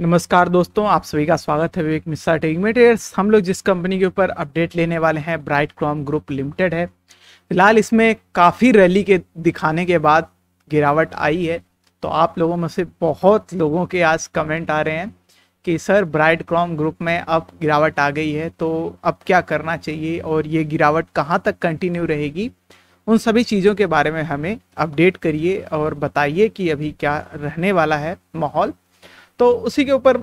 नमस्कार दोस्तों आप सभी का स्वागत है विवेक मिश्रा टेगमेटर्स हम लोग जिस कंपनी के ऊपर अपडेट लेने वाले हैं ब्राइट क्रॉम ग्रुप लिमिटेड है फिलहाल इसमें काफ़ी रैली के दिखाने के बाद गिरावट आई है तो आप लोगों में से बहुत लोगों के आज कमेंट आ रहे हैं कि सर ब्राइट क्रॉम ग्रुप में अब गिरावट आ गई है तो अब क्या करना चाहिए और ये गिरावट कहाँ तक कंटिन्यू रहेगी उन सभी चीज़ों के बारे में हमें अपडेट करिए और बताइए कि अभी क्या रहने वाला है माहौल तो उसी के ऊपर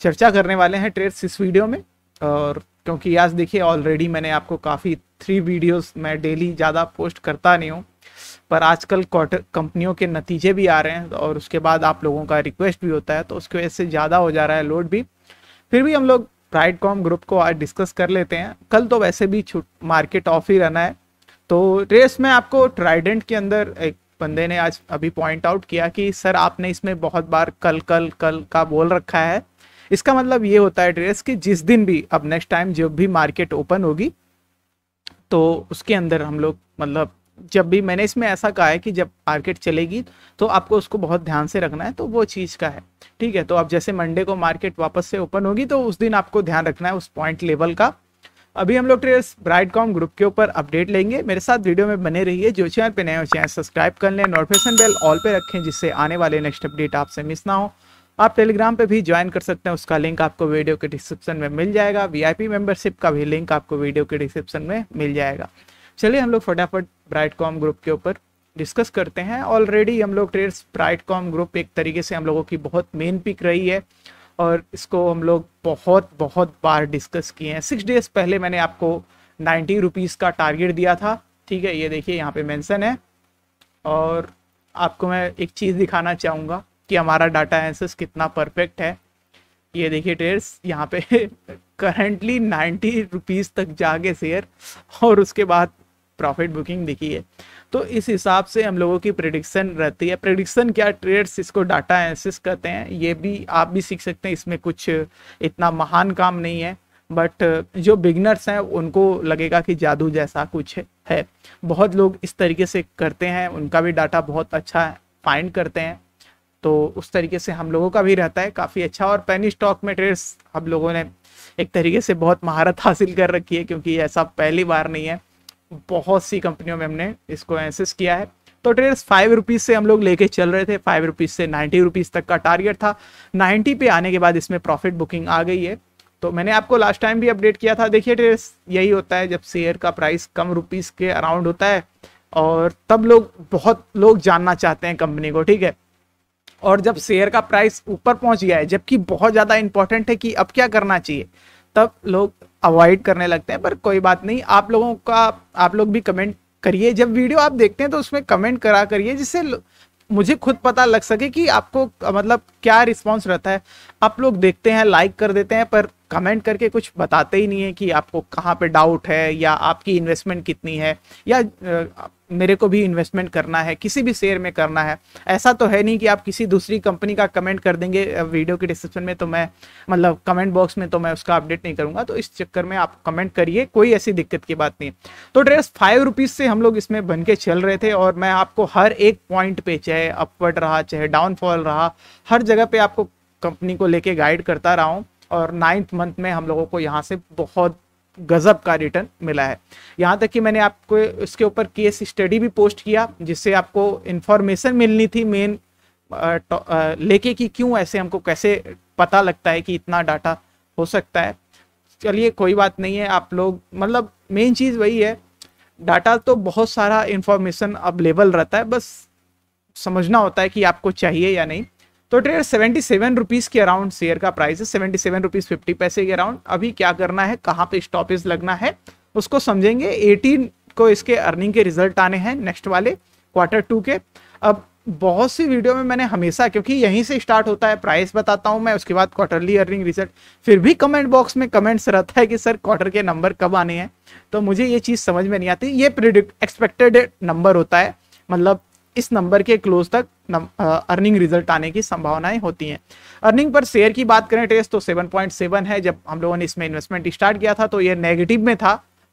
चर्चा करने वाले हैं ट्रेड्स इस वीडियो में और क्योंकि आज देखिए ऑलरेडी मैंने आपको काफ़ी थ्री वीडियोस मैं डेली ज़्यादा पोस्ट करता नहीं हूँ पर आजकल क्वार्टर कंपनियों के नतीजे भी आ रहे हैं और उसके बाद आप लोगों का रिक्वेस्ट भी होता है तो उसकी वजह से ज़्यादा हो जा रहा है लोड भी फिर भी हम लोग प्राइड कॉम ग्रुप को आज डिस्कस कर लेते हैं कल तो वैसे भी छुट मार्केट ऑफ ही रहना है तो रेस में आपको ट्राइडेंट के अंदर एक बंदे ने आज अभी पॉइंट आउट किया कि सर आपने इसमें बहुत बार कल कल कल का बोल रखा है इसका मतलब ये होता है ड्रेस कि जिस दिन भी अब नेक्स्ट टाइम जब भी मार्केट ओपन होगी तो उसके अंदर हम लोग मतलब जब भी मैंने इसमें ऐसा कहा है कि जब मार्केट चलेगी तो आपको उसको बहुत ध्यान से रखना है तो वो चीज़ का है ठीक है तो अब जैसे मंडे को मार्केट वापस से ओपन होगी तो उस दिन आपको ध्यान रखना है उस पॉइंट लेवल का अभी हम लोग ट्रेडर्स ब्राइट कॉम ग्रुप के ऊपर अपडेट लेंगे मेरे साथ वीडियो में बने रहिए जो चैनल पे नए हो चैनल सब्सक्राइब कर लें नोटिफिकेशन बेल ऑल पे रखें जिससे आने वाले नेक्स्ट अपडेट आपसे मिस ना हो आप टेलीग्राम पे भी ज्वाइन कर सकते हैं उसका लिंक आपको वीडियो के डिस्क्रिप्शन में मिल जाएगा वी मेंबरशिप का भी लिंक आपको वीडियो के डिस्क्रिप्शन में मिल जाएगा चलिए हम लोग फटाफट ब्राइट कॉम ग्रुप के ऊपर डिस्कस करते हैं ऑलरेडी हम लोग ट्रेड्स ब्राइट कॉम ग्रुप एक तरीके से हम लोगों की बहुत मेन पिक रही है और इसको हम लोग बहुत बहुत बार डिस्कस किए हैं सिक्स डेज पहले मैंने आपको नाइन्टी रुपीज़ का टारगेट दिया था ठीक है ये देखिए यहाँ पे मेंशन है और आपको मैं एक चीज़ दिखाना चाहूँगा कि हमारा डाटा एनालिसिस कितना परफेक्ट है ये देखिए ट्रेड्स यहाँ पे करंटली नाइन्टी रुपीज़ तक जागे शेयर और उसके बाद प्रॉफिट बुकिंग दिखी है तो इस हिसाब से हम लोगों की प्रिडिक्शन रहती है प्रिडिक्शन क्या ट्रेड्स इसको डाटा एनालिसिस कहते हैं ये भी आप भी सीख सकते हैं इसमें कुछ इतना महान काम नहीं है बट जो बिगनर्स हैं उनको लगेगा कि जादू जैसा कुछ है बहुत लोग इस तरीके से करते हैं उनका भी डाटा बहुत अच्छा फाइंड करते हैं तो उस तरीके से हम लोगों का भी रहता है काफ़ी अच्छा और पैनी स्टॉक में ट्रेड्स हम लोगों ने एक तरीके से बहुत महारत हासिल कर रखी है क्योंकि ऐसा पहली बार नहीं है बहुत सी कंपनियों में हमने इसको एनसेस किया है तो ट्रेडर्स फाइव रुपीज़ से हम लोग लेके चल रहे थे फाइव रुपीज़ से नाइन्टी रुपीज़ तक का टारगेट था नाइन्टी पे आने के बाद इसमें प्रॉफिट बुकिंग आ गई है तो मैंने आपको लास्ट टाइम भी अपडेट किया था देखिए ट्रेडर्स यही होता है जब शेयर का प्राइस कम रुपीज़ के अराउंड होता है और तब लोग बहुत लोग जानना चाहते हैं कंपनी को ठीक है और जब शेयर का प्राइस ऊपर पहुंच गया है जबकि बहुत ज़्यादा इंपॉर्टेंट है कि अब क्या करना चाहिए तब लोग अवॉइड करने लगते हैं पर कोई बात नहीं आप लोगों का आप लोग भी कमेंट करिए जब वीडियो आप देखते हैं तो उसमें कमेंट करा करिए जिससे मुझे खुद पता लग सके कि आपको मतलब क्या रिस्पॉन्स रहता है आप लोग देखते हैं लाइक कर देते हैं पर कमेंट करके कुछ बताते ही नहीं है कि आपको कहाँ पे डाउट है या आपकी इन्वेस्टमेंट कितनी है या मेरे को भी इन्वेस्टमेंट करना है किसी भी शेयर में करना है ऐसा तो है नहीं कि आप किसी दूसरी कंपनी का कमेंट कर देंगे वीडियो के डिस्क्रिप्शन में तो मैं मतलब कमेंट बॉक्स में तो मैं उसका अपडेट नहीं करूँगा तो इस चक्कर में आप कमेंट करिए कोई ऐसी दिक्कत की बात नहीं तो ड्रेस फाइव रुपीज़ से हम लोग इसमें बन के चल रहे थे और मैं आपको हर एक पॉइंट पे चाहे अपवर्ड रहा चाहे डाउनफॉल रहा हर जगह पे आपको कंपनी को लेके गाइड करता रहा हूँ और नाइन्थ मंथ में हम लोगों को यहाँ से बहुत गज़ब का रिटर्न मिला है यहाँ तक कि मैंने आपको इसके ऊपर केस स्टडी भी पोस्ट किया जिससे आपको इन्फॉर्मेशन मिलनी थी मेन लेके कि क्यों ऐसे हमको कैसे पता लगता है कि इतना डाटा हो सकता है चलिए कोई बात नहीं है आप लोग मतलब मेन चीज़ वही है डाटा तो बहुत सारा इन्फॉर्मेशन अवेलेबल रहता है बस समझना होता है कि आपको चाहिए या नहीं तो ट्रेडर सेवेंटी सेवन रुपीज़ के अराउंड शेयर का प्राइस है seventy seven rupees fifty paise के अराउंड अभी क्या करना है कहाँ पे स्टॉपेज लगना है उसको समझेंगे एटीन को इसके अर्निंग के रिजल्ट आने हैं नेक्स्ट वाले क्वार्टर टू के अब बहुत सी वीडियो में मैंने हमेशा क्योंकि यहीं से स्टार्ट होता है प्राइस बताता हूँ मैं उसके बाद क्वार्टरली अर्निंग रिजल्ट फिर भी कमेंट बॉक्स में कमेंट्स रहता है कि सर क्वार्टर के नंबर कब आने हैं तो मुझे ये चीज़ समझ में नहीं आती ये प्रिडिक्ट एक्सपेक्टेड नंबर होता है मतलब इस नंबर के क्लोज तक अर्निंग रिजल्ट आने की संभावनाएं होती हैं अर्निंग पर शेयर की बात करें टेस्ट तो सेवन पॉइंट सेवन है जब हम लोगों ने इसमें इन्वेस्टमेंट स्टार्ट किया था तो ये नेगेटिव में था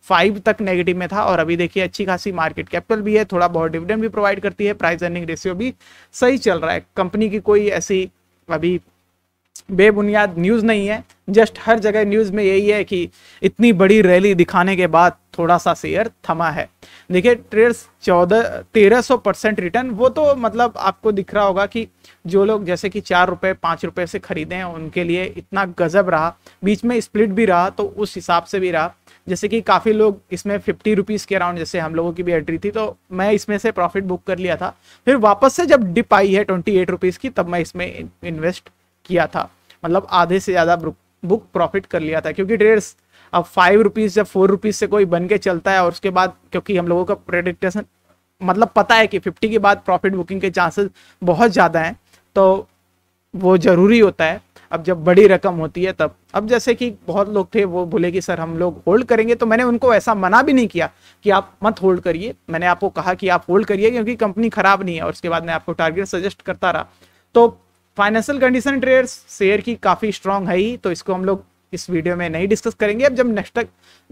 फाइव तक नेगेटिव में था और अभी देखिए अच्छी खासी मार्केट कैपिटल भी है थोड़ा बहुत डिविडेंड भी प्रोवाइड करती है प्राइस अर्निंग रेशियो भी सही चल रहा है कंपनी की कोई ऐसी अभी बेबुनियाद न्यूज़ नहीं है जस्ट हर जगह न्यूज़ में यही है कि इतनी बड़ी रैली दिखाने के बाद थोड़ा सा शेयर थमा है देखिए ट्रेड्स चौदह तेरह सौ परसेंट रिटर्न वो तो मतलब आपको दिख रहा होगा कि जो लोग जैसे कि चार रुपये पाँच रुपये से खरीदे हैं उनके लिए इतना गजब रहा बीच में स्प्लिट भी रहा तो उस हिसाब से भी रहा जैसे कि काफ़ी लोग इसमें फिफ्टी रुपीज़ के अराउंड जैसे हम लोगों की भी एंट्री थी तो मैं इसमें से प्रॉफिट बुक कर लिया था फिर वापस से जब डिप आई है ट्वेंटी एट रुपीज़ की तब मैं इसमें इन्वेस्ट किया था मतलब आधे से ज़्यादा बुक प्रॉफिट कर लिया था क्योंकि ट्रेड्स अब फाइव रुपीज़ या फोर रुपीज़ से कोई बन के चलता है और उसके बाद क्योंकि हम लोगों का प्रेडिक्टेशन मतलब पता है कि फिफ्टी के बाद प्रॉफिट बुकिंग के चांसेस बहुत ज़्यादा हैं तो वो ज़रूरी होता है अब जब बड़ी रकम होती है तब अब जैसे कि बहुत लोग थे वो बोले कि सर हम लोग होल्ड करेंगे तो मैंने उनको ऐसा मना भी नहीं किया कि आप मत होल्ड करिए मैंने आपको कहा कि आप होल्ड करिए क्योंकि कंपनी खराब नहीं है और उसके बाद मैं आपको टारगेट सजेस्ट करता रहा तो फाइनेंशियल कंडीशन ट्रेड शेयर की काफ़ी स्ट्रांग है ही तो इसको हम लोग इस वीडियो में नहीं डिस्कस करेंगे अब जब नेक्स्ट तक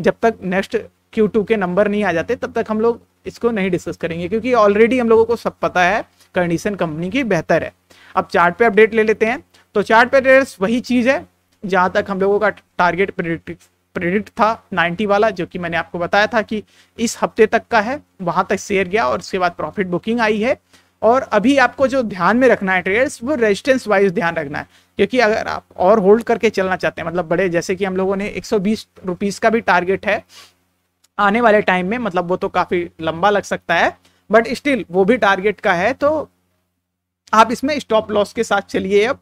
जब तक नेक्स्ट क्यू के नंबर नहीं आ जाते तब तक हम लोग इसको नहीं डिस्कस करेंगे क्योंकि ऑलरेडी हम लोगों को सब पता है कंडीशन कंपनी की बेहतर है अब चार्ट पे अपडेट ले लेते हैं तो चार्ट पे ट्रेड्स वही चीज़ है जहाँ तक हम लोगों का टारगेट प्रिडिक्ट प्रेडिक्ट था 90 वाला जो कि मैंने आपको बताया था कि इस हफ्ते तक का है वहाँ तक शेयर गया और उसके बाद प्रॉफिट बुकिंग आई है और अभी आपको जो ध्यान में रखना है ट्रेडर्स वो रेजिस्टेंस वाइज ध्यान रखना है क्योंकि अगर आप और होल्ड करके चलना चाहते हैं मतलब बड़े जैसे कि हम लोगों ने एक सौ का भी टारगेट है आने वाले टाइम में मतलब वो तो काफ़ी लंबा लग सकता है बट स्टिल वो भी टारगेट का है तो आप इसमें स्टॉप लॉस के साथ चलिए अब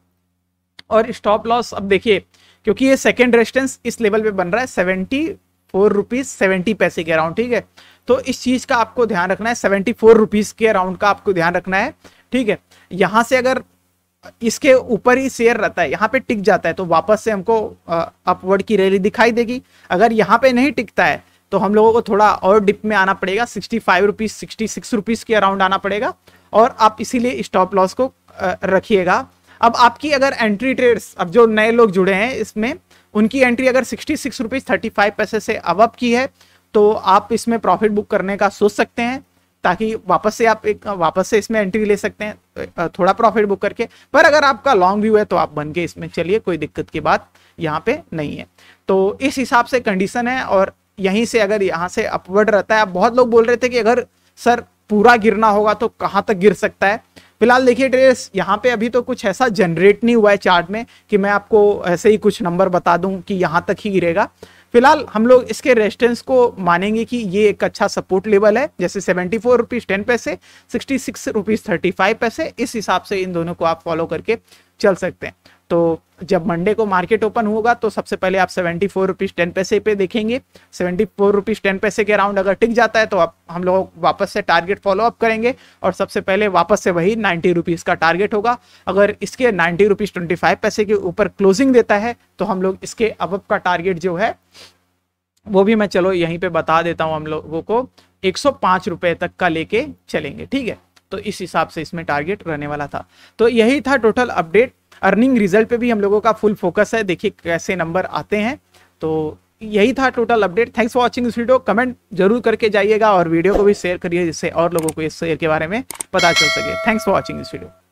और स्टॉप लॉस अब देखिए क्योंकि ये सेकेंड रेजिस्टेंस इस लेवल पे बन रहा है सेवेंटी फोर रुपीज सेवेंटी पैसे के अराउंड ठीक है तो इस चीज़ का आपको ध्यान रखना है सेवेंटी फोर रुपीज़ के अराउंड का आपको ध्यान रखना है ठीक है यहाँ से अगर इसके ऊपर ही शेयर रहता है यहाँ पे टिक जाता है तो वापस से हमको अपवर्ड की रैली दिखाई देगी अगर यहाँ पे नहीं टिकता है तो हम लोगों को थोड़ा और डिप में आना पड़ेगा sixty five rupees sixty six rupees के अराउंड आना पड़ेगा और आप इसीलिए स्टॉप लॉस को रखिएगा अब आपकी अगर एंट्री ट्रेड्स अब जो नए लोग जुड़े हैं इसमें उनकी एंट्री अगर sixty six rupees thirty five paise से अब की है तो आप इसमें प्रॉफिट बुक करने का सोच सकते हैं ताकि वापस से आप एक वापस से इसमें एंट्री ले सकते हैं तो, थोड़ा प्रॉफिट बुक करके पर अगर आपका लॉन्ग व्यू है तो आप बन के इसमें चलिए कोई दिक्कत की बात यहाँ पे नहीं है तो इस हिसाब से कंडीशन है और यहीं से अगर यहाँ से अपवर्ड रहता है आप बहुत लोग बोल रहे थे कि अगर सर पूरा गिरना होगा तो कहाँ तक गिर सकता है फिलहाल देखिए ट्रेस यहाँ पे अभी तो कुछ ऐसा जनरेट नहीं हुआ है चार्ट में कि मैं आपको ऐसे ही कुछ नंबर बता दूं कि यहाँ तक ही गिरेगा फिलहाल हम लोग इसके रेजिस्टेंस को मानेंगे कि ये एक अच्छा सपोर्ट लेवल है जैसे seventy four rupees ten paise sixty six rupees thirty five paise इस हिसाब से इन दोनों को आप फॉलो करके चल सकते हैं तो जब मंडे को मार्केट ओपन होगा तो सबसे पहले आप सेवेंटी फोर रुपीज़ टेन पैसे पे देखेंगे सेवेंटी फोर रुपीज़ टेन पैसे के अराउंड अगर टिक जाता है तो आप हम लोग वापस से टारगेट फॉलो अप करेंगे और सबसे पहले वापस से वही नाइन्टी रुपीज़ का टारगेट होगा अगर इसके नाइन्टी रुपीज़ ट्वेंटी फाइव पैसे के ऊपर क्लोजिंग देता है तो हम लोग इसके अब का टारगेट जो है वो भी मैं चलो यहीं पर बता देता हूँ हम लोगों को एक सौ तक का लेके चलेंगे ठीक है तो इस हिसाब से इसमें टारगेट रहने वाला था तो यही था टोटल अपडेट अर्निंग रिजल्ट पे भी हम लोगों का फुल फोकस है देखिए कैसे नंबर आते हैं तो यही था total update thanks for watching this video comment जरूर करके जाइएगा और वीडियो को भी शेयर करिए जिससे और लोगों को इस शेयर के बारे में पता चल सके thanks for watching this video